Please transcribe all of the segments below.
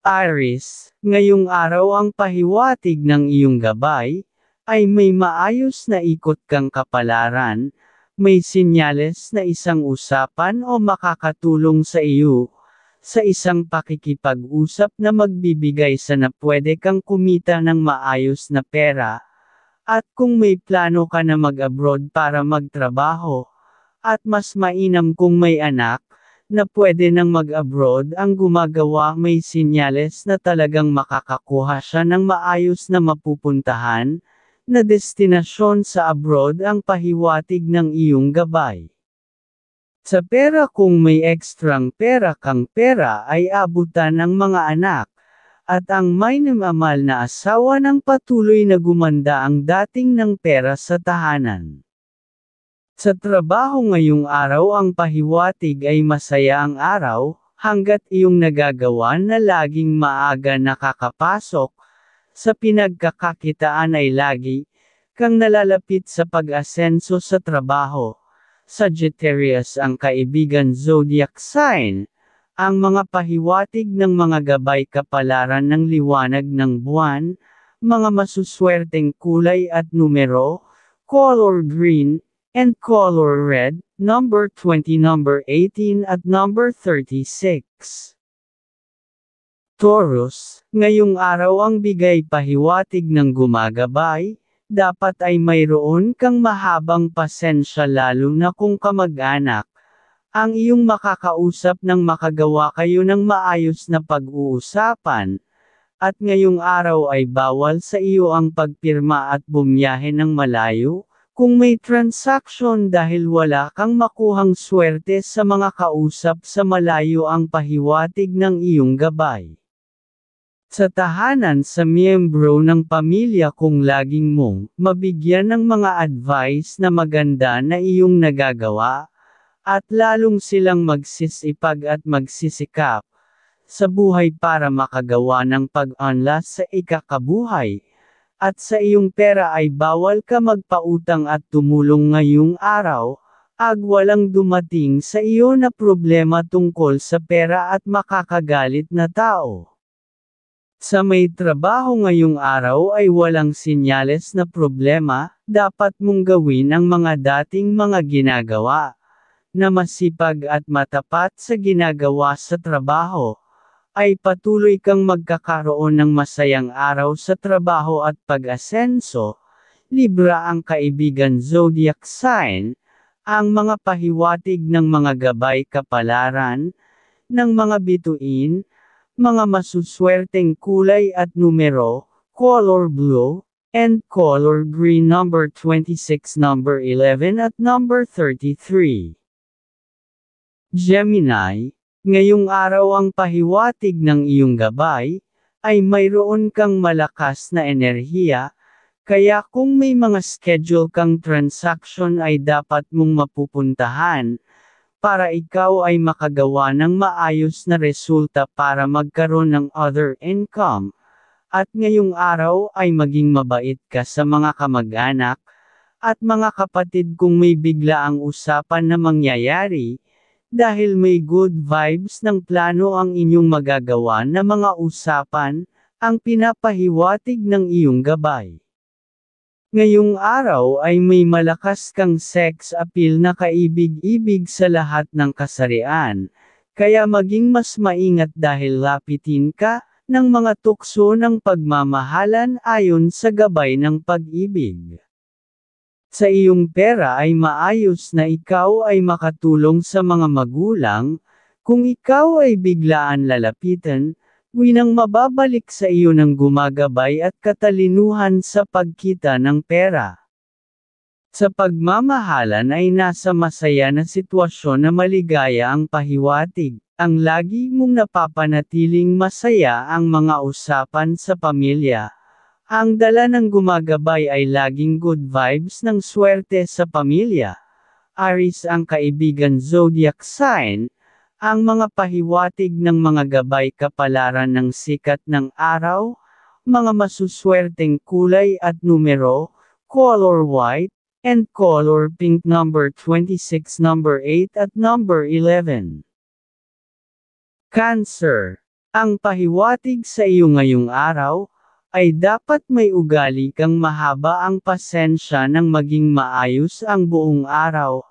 Aris, ngayong araw ang pahiwatig ng iyong gabay, ay may maayos na ikot kang kapalaran, may sinyales na isang usapan o makakatulong sa iyo, sa isang pakikipag-usap na magbibigay sa na pwede kang kumita ng maayos na pera, at kung may plano ka na mag-abroad para magtrabaho, at mas mainam kung may anak, na pwede nang mag-abroad ang gumagawa may sinyales na talagang makakakuha siya ng maayos na mapupuntahan, na destinasyon sa abroad ang pahiwatig ng iyong gabay. Sa pera kung may ekstrang pera kang pera ay abutan ng mga anak, at ang may namamal na asawa ng patuloy na gumanda ang dating ng pera sa tahanan. Sa trabaho ngayong araw ang pahiwatig ay masaya ang araw, hanggat iyong nagagawa na laging maaga nakakapasok, sa pinagkakakitaan ay lagi kang nalalapit sa pag-asenso sa trabaho. Sagittarius ang kaibigan zodiac sign, ang mga pahiwatig ng mga gabay kapalaran ng liwanag ng buwan, mga masuswerteng kulay at numero, color green, and color red, number 20, number 18 at number 36. Taurus, ngayong araw ang bigay pahiwatig ng gumagabay, dapat ay mayroon kang mahabang pasensya lalo na kung kamag-anak. Ang iyong makakausap nang makagawa kayo ng maayos na pag-uusapan, at ngayong araw ay bawal sa iyo ang pagpirma at bumiyahe ng malayo, kung may transaction dahil wala kang makuhang swerte sa mga kausap sa malayo ang pahiwatig ng iyong gabay. Sa tahanan sa miyembro ng pamilya kung laging mong mabigyan ng mga advice na maganda na iyong nagagawa, at lalong silang magsisipag at magsisikap sa buhay para makagawa ng pag-anlas sa ikakabuhay, at sa iyong pera ay bawal ka magpautang at tumulong ngayong araw, ag walang dumating sa iyo na problema tungkol sa pera at makakagalit na tao. Sa may trabaho ngayong araw ay walang sinyales na problema, dapat mong gawin ang mga dating mga ginagawa, na masipag at matapat sa ginagawa sa trabaho, ay patuloy kang magkakaroon ng masayang araw sa trabaho at pag-asenso. Libra ang kaibigan zodiac sign, ang mga pahiwatig ng mga gabay kapalaran, ng mga bituin, mga masuswerteng kulay at numero, color blue, and color green number 26 number 11 at number 33. Gemini, Ngayong araw ang pahiwatig ng iyong gabay, ay mayroon kang malakas na enerhiya, kaya kung may mga schedule kang transaction ay dapat mong mapupuntahan, para ikaw ay makagawa ng maayos na resulta para magkaroon ng other income. At ngayong araw ay maging mabait ka sa mga kamag-anak, at mga kapatid kung may bigla ang usapan na mangyayari, dahil may good vibes ng plano ang inyong magagawa na mga usapan, ang pinapahiwatig ng iyong gabay. Ngayong araw ay may malakas kang sex appeal na kaibig-ibig sa lahat ng kasarian, kaya maging mas maingat dahil lapitin ka ng mga tukso ng pagmamahalan ayon sa gabay ng pag-ibig sa iyong pera ay maayos na ikaw ay makatulong sa mga magulang, kung ikaw ay biglaan lalapitan, winang mababalik sa iyo ng gumagabay at katalinuhan sa pagkita ng pera. Sa pagmamahalan ay nasa masaya na sitwasyon na maligaya ang pahiwatig, ang lagi mong napapanatiling masaya ang mga usapan sa pamilya. Ang dala ng gumagabay ay laging good vibes ng swerte sa pamilya. Aris ang kaibigan zodiac sign, ang mga pahiwatig ng mga gabay kapalaran ng sikat ng araw, mga masuswerteng kulay at numero, color white, and color pink number 26 number 8 at number 11. Cancer. Ang pahiwatig sa iyo ngayong araw, ay dapat may ugali kang mahaba ang pasensya ng maging maayos ang buong araw,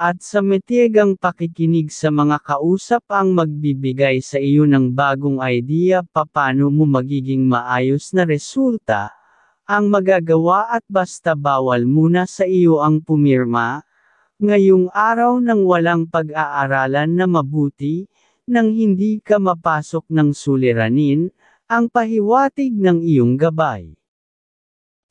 at sa metiegang pakikinig sa mga kausap ang magbibigay sa iyo ng bagong idea papano mo magiging maayos na resulta, ang magagawa at basta bawal muna sa iyo ang pumirma, ngayong araw ng walang pag-aaralan na mabuti, nang hindi ka mapasok ng suliranin, ang pahiwatig ng iyong gabay.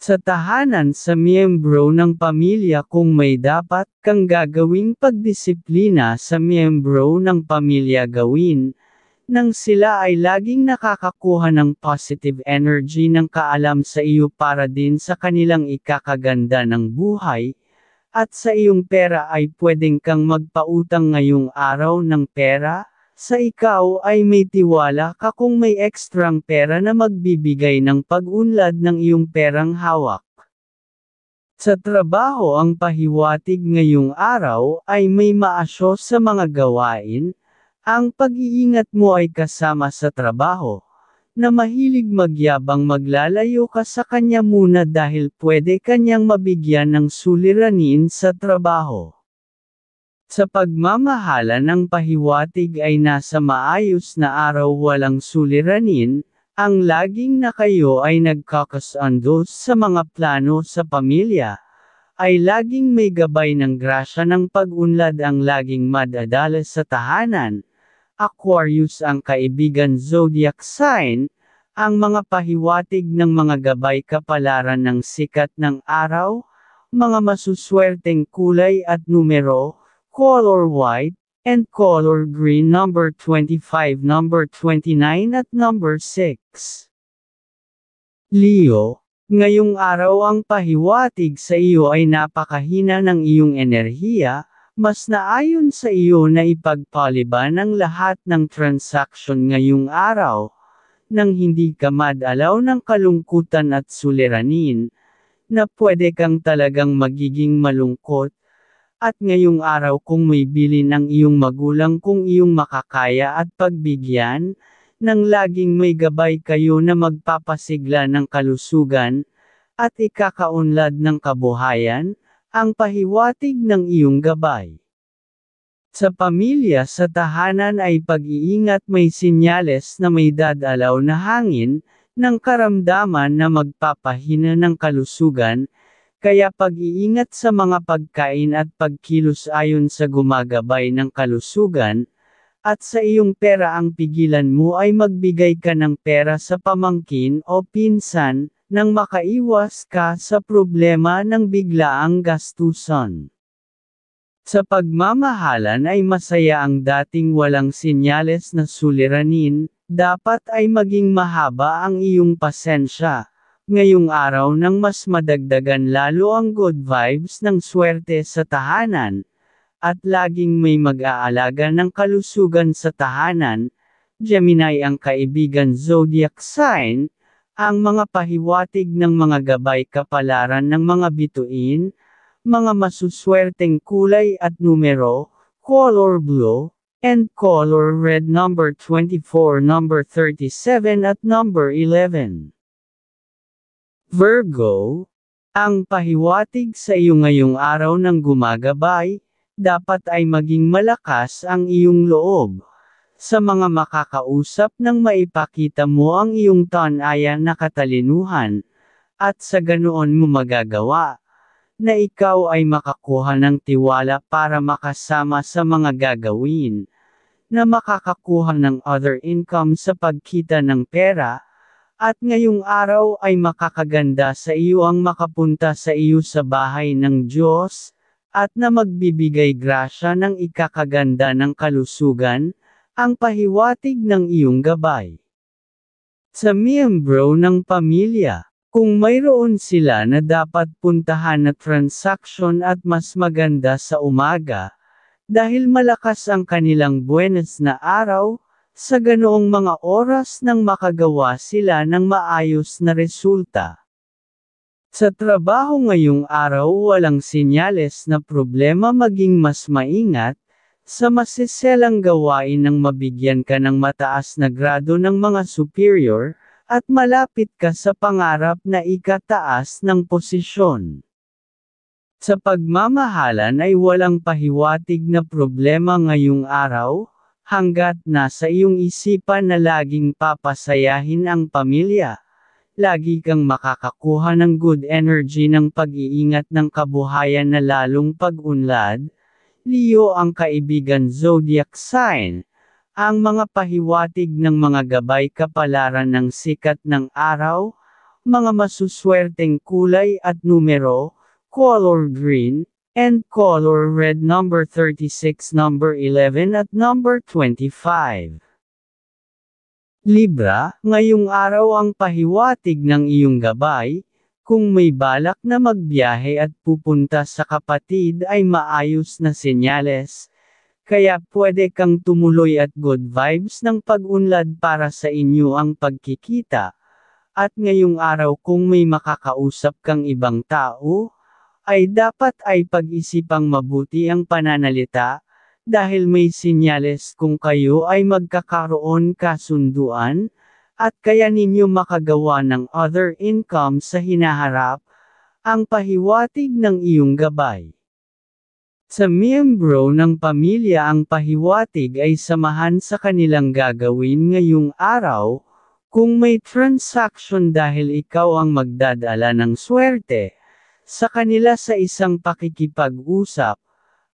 Sa tahanan sa miyembro ng pamilya kung may dapat kang gagawing pagdisiplina sa miyembro ng pamilya gawin, nang sila ay laging nakakakuha ng positive energy ng kaalam sa iyo para din sa kanilang ikakaganda ng buhay, at sa iyong pera ay pwedeng kang magpautang ngayong araw ng pera, sa ikaw ay may tiwala ka kung may ekstrang pera na magbibigay ng pag-unlad ng iyong perang hawak. Sa trabaho ang pahiwatig ngayong araw ay may maasyo sa mga gawain, ang pag-iingat mo ay kasama sa trabaho, na mahilig magyabang maglalayo ka sa kanya muna dahil pwede kanyang mabigyan ng suliranin sa trabaho. Sa pagmamahala ng pahiwatig ay nasa maayos na araw walang suliranin, ang laging na kayo ay nagkakasundo sa mga plano sa pamilya, ay laging may gabay ng grasya ng pag-unlad ang laging madadala sa tahanan. Aquarius ang kaibigan zodiac sign, ang mga pahiwatig ng mga gabay kapalaran ng sikat ng araw, mga masuswerteng kulay at numero, color white, and color green number 25, number 29 at number 6. Leo, ngayong araw ang pahiwatig sa iyo ay napakahina ng iyong enerhiya, mas naayon sa iyo na ipagpaliban ang lahat ng transaksyon ngayong araw, nang hindi ka madalaw ng kalungkutan at suliranin, na pwede kang talagang magiging malungkot, at ngayong araw kung may bilin ng iyong magulang kung iyong makakaya at pagbigyan, nang laging may gabay kayo na magpapasigla ng kalusugan, at ikakaunlad ng kabuhayan, ang pahiwatig ng iyong gabay. Sa pamilya sa tahanan ay pag-iingat may sinyales na may dadalaw na hangin, ng karamdaman na magpapahina ng kalusugan, kaya pag-iingat sa mga pagkain at pagkilos ayon sa gumagabay ng kalusugan, at sa iyong pera ang pigilan mo ay magbigay ka ng pera sa pamangkin o pinsan, nang makaiwas ka sa problema ng biglaang gastusan. Sa pagmamahalan ay masaya ang dating walang sinyales na suliranin, dapat ay maging mahaba ang iyong pasensya, Ngayong araw nang mas madagdagan lalo ang good vibes ng swerte sa tahanan, at laging may mag-aalaga ng kalusugan sa tahanan, Gemini ang kaibigan zodiac sign, ang mga pahiwatig ng mga gabay kapalaran ng mga bituin, mga masuswerteng kulay at numero, color blue, and color red number 24, number 37 at number 11. Virgo, ang pahiwatig sa iyo ngayong araw ng gumagabay, dapat ay maging malakas ang iyong loob. Sa mga makakausap nang maipakita mo ang iyong tanaya na katalinuhan, at sa ganoon mo magagawa, na ikaw ay makakuha ng tiwala para makasama sa mga gagawin, na makakakuha ng other income sa pagkita ng pera, at ngayong araw ay makakaganda sa iyo ang makapunta sa iyo sa bahay ng Diyos, at na magbibigay grasya ng ikakaganda ng kalusugan, ang pahiwatig ng iyong gabay. Sa miyembro ng pamilya, kung mayroon sila na dapat puntahan na transaksyon at mas maganda sa umaga, dahil malakas ang kanilang buenas na araw, sa ganoong mga oras nang makagawa sila ng maayos na resulta. Sa trabaho ngayong araw walang sinyales na problema maging mas maingat, sa masiselang gawain ng mabigyan ka ng mataas na grado ng mga superior, at malapit ka sa pangarap na ikataas ng posisyon. Sa pagmamahalan ay walang pahiwatig na problema ngayong araw, hanggat nasa iyong isipan na laging papasayahin ang pamilya. Lagi kang makakakuha ng good energy ng pag-iingat ng kabuhayan na lalong pag-unlad. Leo ang kaibigan zodiac sign. Ang mga pahiwatig ng mga gabay kapalaran ng sikat ng araw, mga masuswerteng kulay at numero, color green, and color red number 36 number 11 at number 25. Libra, ngayong araw ang pahiwatig ng iyong gabay, kung may balak na magbiyahe at pupunta sa kapatid ay maayos na senyales, kaya pwede kang tumuloy at good vibes ng pag-unlad para sa inyo ang pagkikita, at ngayong araw kung may makakausap kang ibang tao, ay dapat ay pag-isipang mabuti ang pananalita, dahil may sinyales kung kayo ay magkakaroon kasunduan, at kaya ninyo makagawa ng other income sa hinaharap, ang pahiwatig ng iyong gabay. Sa miyembro ng pamilya ang pahiwatig ay samahan sa kanilang gagawin ngayong araw, kung may transaction dahil ikaw ang magdadala ng swerte, sa kanila sa isang pakikipag-usap,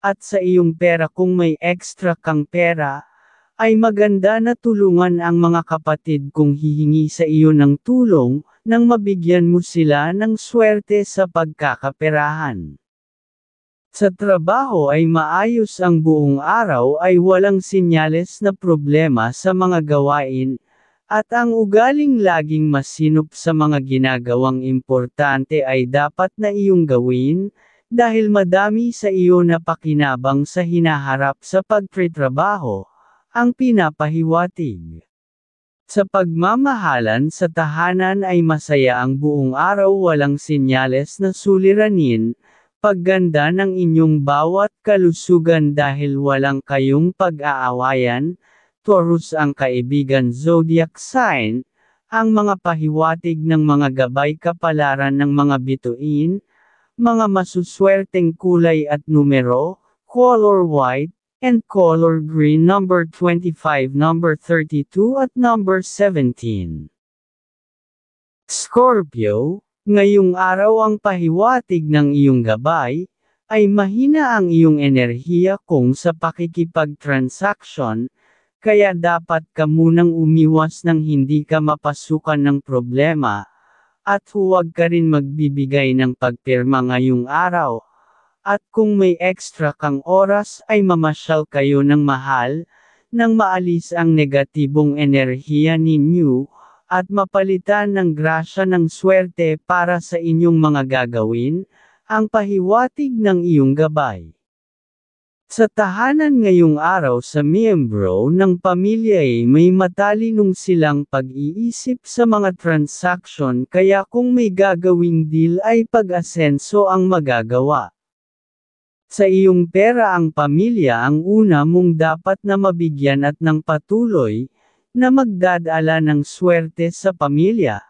at sa iyong pera kung may extra kang pera, ay maganda na tulungan ang mga kapatid kung hihingi sa iyo ng tulong, nang mabigyan mo sila ng swerte sa pagkakaperahan. Sa trabaho ay maayos ang buong araw ay walang sinyales na problema sa mga gawain, at ang ugaling laging masinop sa mga ginagawang importante ay dapat na iyong gawin, dahil madami sa iyo na pakinabang sa hinaharap sa pagtitrabaho, ang pinapahiwatig. Sa pagmamahalan sa tahanan ay masaya ang buong araw walang sinyales na suliranin, pagganda ng inyong bawat kalusugan dahil walang kayong pag-aawayan, Taurus ang kaibigan zodiac sign, ang mga pahiwatig ng mga gabay kapalaran ng mga bituin, mga masuswerteng kulay at numero, color white, and color green number 25, number 32 at number 17. Scorpio, ngayong araw ang pahiwatig ng iyong gabay, ay mahina ang iyong enerhiya kung sa pakikipag-transaction, kaya dapat ka munang umiwas nang hindi ka mapasukan ng problema, at huwag ka rin magbibigay ng pagpirma ngayong araw. At kung may extra kang oras ay mamasyal kayo ng mahal, nang maalis ang negatibong enerhiya ninyo, at mapalitan ng grasya ng swerte para sa inyong mga gagawin, ang pahiwatig ng iyong gabay. Sa tahanan ngayong araw sa miyembro ng pamilya ay may matalinong silang pag-iisip sa mga transaksyon kaya kung may gagawing deal ay pag-asenso ang magagawa. Sa iyong pera ang pamilya ang una mong dapat na mabigyan at ng patuloy, na magdadala ng swerte sa pamilya,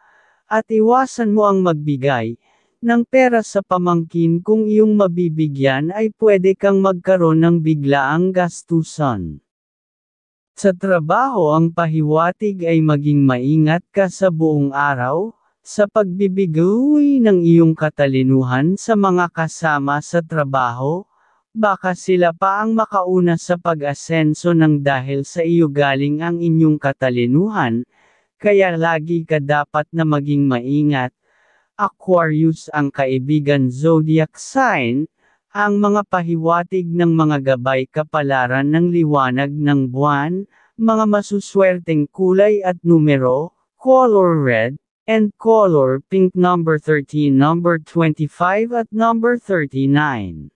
at iwasan mo ang magbigay, ng pera sa pamangkin kung iyong mabibigyan ay pwede kang magkaroon ng biglaang gastusan. Sa trabaho ang pahiwatig ay maging maingat ka sa buong araw, sa pagbibigoy ng iyong katalinuhan sa mga kasama sa trabaho, baka sila pa ang makauna sa pag-asenso ng dahil sa iyo galing ang inyong katalinuhan, kaya lagi ka dapat na maging maingat, Aquarius ang kaibigan zodiac sign, ang mga pahiwatig ng mga gabay kapalaran ng liwanag ng buwan, mga masuswerteng kulay at numero, color red, and color pink number 13, number 25 at number 39.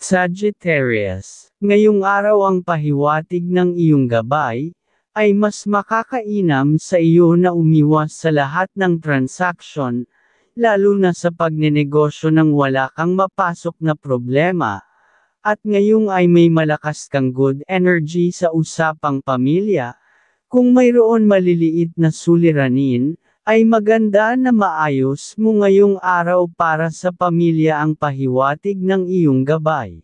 Sagittarius, ngayong araw ang pahiwatig ng iyong gabay, ay mas makakainam sa iyo na umiwas sa lahat ng transaksyon, lalo na sa pagnenegosyo ng wala kang mapasok na problema. At ngayong ay may malakas kang good energy sa usapang pamilya, kung mayroon maliliit na suliranin, ay maganda na maayos mo ngayong araw para sa pamilya ang pahiwatig ng iyong gabay.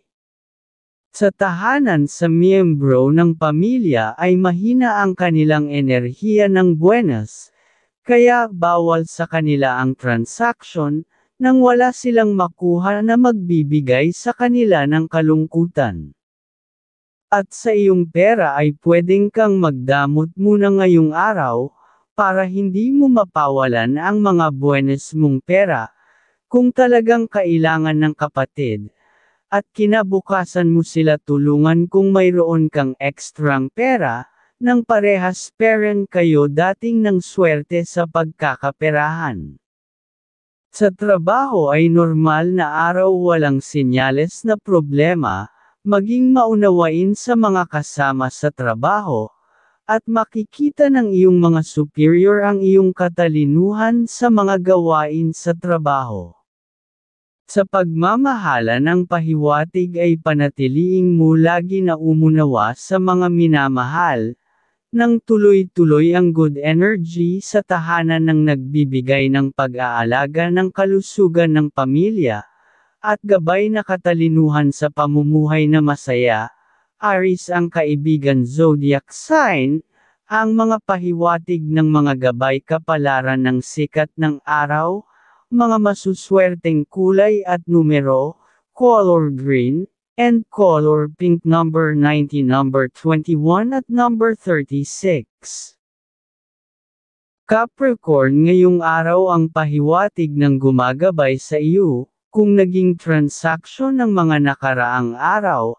Sa tahanan sa miyembro ng pamilya ay mahina ang kanilang enerhiya ng buenas, kaya bawal sa kanila ang transaksyon, nang wala silang makuha na magbibigay sa kanila ng kalungkutan. At sa iyong pera ay pwedeng kang magdamot muna ngayong araw, para hindi mo mapawalan ang mga buenas mong pera, kung talagang kailangan ng kapatid at kinabukasan mo sila tulungan kung mayroon kang ekstrang pera, nang parehas parent kayo dating ng swerte sa pagkakaperahan. Sa trabaho ay normal na araw walang sinyales na problema, maging maunawain sa mga kasama sa trabaho, at makikita ng iyong mga superior ang iyong katalinuhan sa mga gawain sa trabaho. Sa pagmamahala ng pahiwatig ay panatiliing mo lagi na umunawa sa mga minamahal, nang tuloy-tuloy ang good energy sa tahanan ng nagbibigay ng pag-aalaga ng kalusugan ng pamilya, at gabay na katalinuhan sa pamumuhay na masaya, Aris ang kaibigan zodiac sign, ang mga pahiwatig ng mga gabay kapalaran ng sikat ng araw, mga masuswerteng kulay at numero, color green, and color pink number 90 number 21 at number 36. Capricorn ngayong araw ang pahiwatig ng gumagabay sa iyo, kung naging transaksyon ng mga nakaraang araw,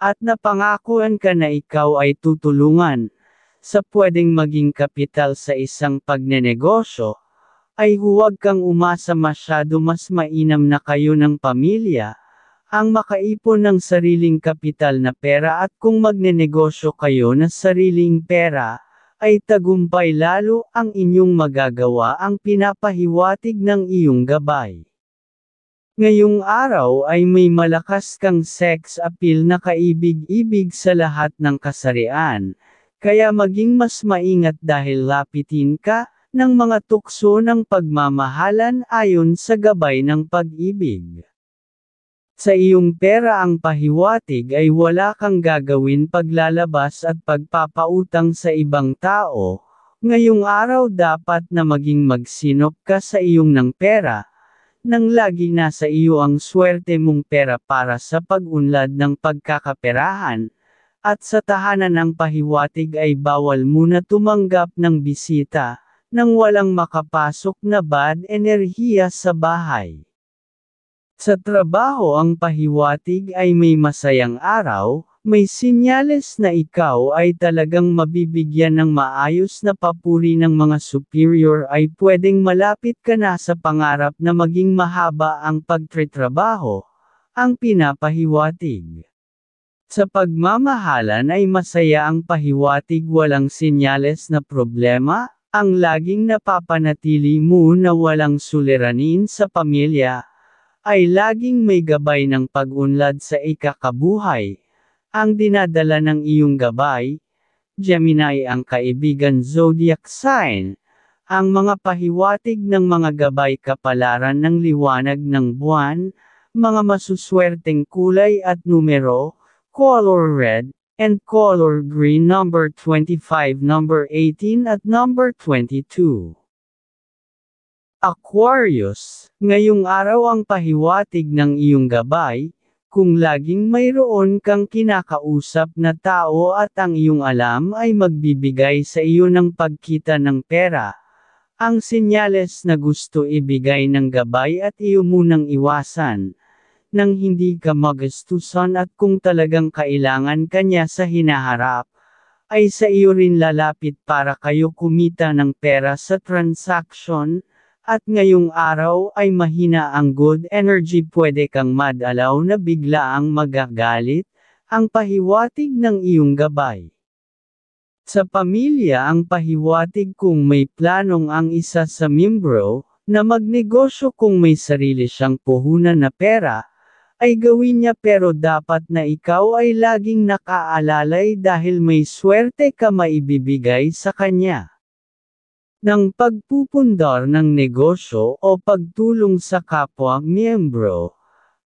at napangakuan ka na ikaw ay tutulungan, sa pwedeng maging kapital sa isang pagnenegosyo, ay huwag kang umasa masyado mas mainam na kayo ng pamilya, ang makaipon ng sariling kapital na pera at kung magnenegosyo kayo na sariling pera, ay tagumpay lalo ang inyong magagawa ang pinapahiwatig ng iyong gabay. Ngayong araw ay may malakas kang sex appeal na kaibig-ibig sa lahat ng kasarian, kaya maging mas maingat dahil lapitin ka, ng mga tukso ng pagmamahalan ayon sa gabay ng pag-ibig. Sa iyong pera ang pahiwatig ay wala kang gagawin paglalabas at pagpapautang sa ibang tao, ngayong araw dapat na maging magsinop ka sa iyong ng pera, nang lagi nasa iyo ang swerte mong pera para sa pag-unlad ng pagkakaperahan, at sa tahanan ng pahiwatig ay bawal muna tumanggap ng bisita, nang walang makapasok na bad enerhiya sa bahay. Sa trabaho ang pahiwatig ay may masayang araw, may sinyales na ikaw ay talagang mabibigyan ng maayos na papuri ng mga superior ay pwedeng malapit ka na sa pangarap na maging mahaba ang pagtretrabaho, ang pinapahiwatig. Sa pagmamahalan ay masaya ang pahiwatig walang sinyales na problema, ang laging napapanatili mo na walang suliranin sa pamilya, ay laging may gabay ng pag-unlad sa ikakabuhay. Ang dinadala ng iyong gabay, Gemini ang kaibigan zodiac sign, ang mga pahiwatig ng mga gabay kapalaran ng liwanag ng buwan, mga masuswerteng kulay at numero, color red, and color green number 25, number 18 at number 22. Aquarius, ngayong araw ang pahiwatig ng iyong gabay, kung laging mayroon kang kinakausap na tao at ang iyong alam ay magbibigay sa iyo ng pagkita ng pera, ang senyales na gusto ibigay ng gabay at iyo munang iwasan, nang hindi ka magustusan at kung talagang kailangan kanya sa hinaharap, ay sa iyo rin lalapit para kayo kumita ng pera sa transaction, at ngayong araw ay mahina ang good energy pwede kang madalaw na bigla ang magagalit, ang pahiwatig ng iyong gabay. Sa pamilya ang pahiwatig kung may planong ang isa sa membro, na magnegosyo kung may sarili siyang puhunan na pera, ay gawin niya pero dapat na ikaw ay laging nakaalalay dahil may swerte ka maibibigay sa kanya. Nang pagpupundar ng negosyo o pagtulong sa kapwa miyembro,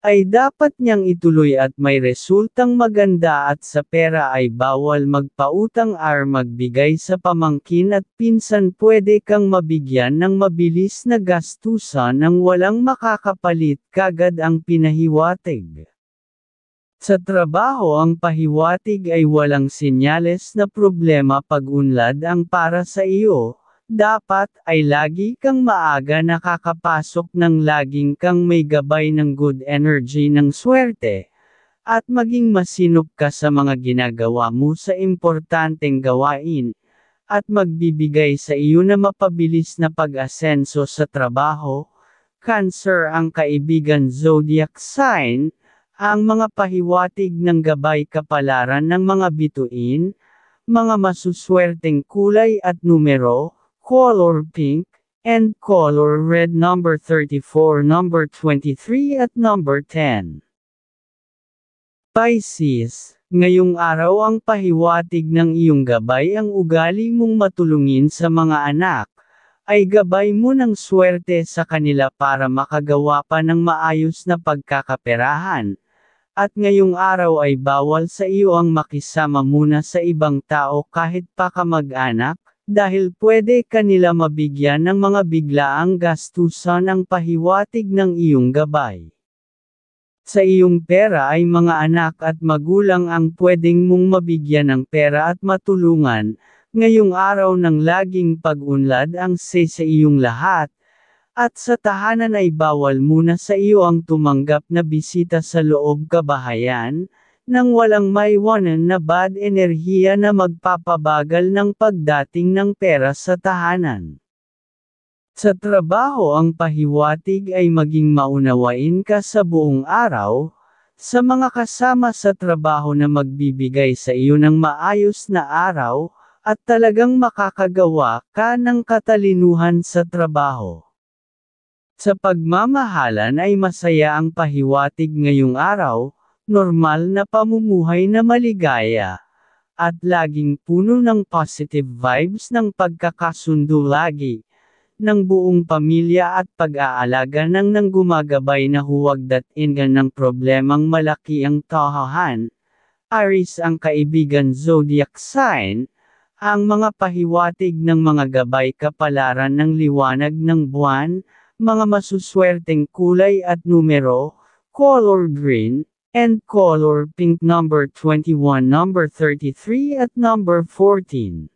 ay dapat niyang ituloy at may resultang maganda at sa pera ay bawal magpautang ar magbigay sa pamangkin at pinsan pwede kang mabigyan ng mabilis na gastusa nang walang makakapalit kagad ang pinahiwatig. Sa trabaho ang pahiwatig ay walang sinyales na problema pag unlad ang para sa iyo, dapat ay lagi kang maaga nakakapasok ng laging kang may gabay ng good energy ng swerte, at maging masinop ka sa mga ginagawa mo sa importanteng gawain, at magbibigay sa iyo na mapabilis na pag-asenso sa trabaho. Cancer ang kaibigan zodiac sign, ang mga pahiwatig ng gabay kapalaran ng mga bituin, mga masuswerteng kulay at numero, color pink, and color red number 34, number 23 at number 10. Pisces, ngayong araw ang pahiwatig ng iyong gabay ang ugali mong matulungin sa mga anak, ay gabay mo ng swerte sa kanila para makagawa pa ng maayos na pagkakaperahan. At ngayong araw ay bawal sa iyo ang makisama muna sa ibang tao kahit pa kamag-anak, dahil pwede kanila mabigyan ng mga biglaang gastusan ang pahiwatig ng iyong gabay. Sa iyong pera ay mga anak at magulang ang pwedeng mong mabigyan ng pera at matulungan, ngayong araw ng laging pag-unlad ang se sa iyong lahat, at sa tahanan ay bawal muna sa iyo ang tumanggap na bisita sa loob kabahayan, nang walang maiwanan na bad enerhiya na magpapabagal ng pagdating ng pera sa tahanan. Sa trabaho ang pahiwatig ay maging maunawain ka sa buong araw, sa mga kasama sa trabaho na magbibigay sa iyo ng maayos na araw, at talagang makakagawa ka ng katalinuhan sa trabaho. Sa pagmamahalan ay masaya ang pahiwatig ngayong araw, normal na pamumuhay na maligaya. At laging puno ng positive vibes ng pagkakasundo lagi, ng buong pamilya at pag-aalaga ng nang gumagabay na huwag datingan ng problemang malaki ang tahahan. Aris ang kaibigan zodiac sign, ang mga pahiwatig ng mga gabay kapalaran ng liwanag ng buwan, mga masuswerteng kulay at numero, color green, and color pink number 21, number 33 at number 14.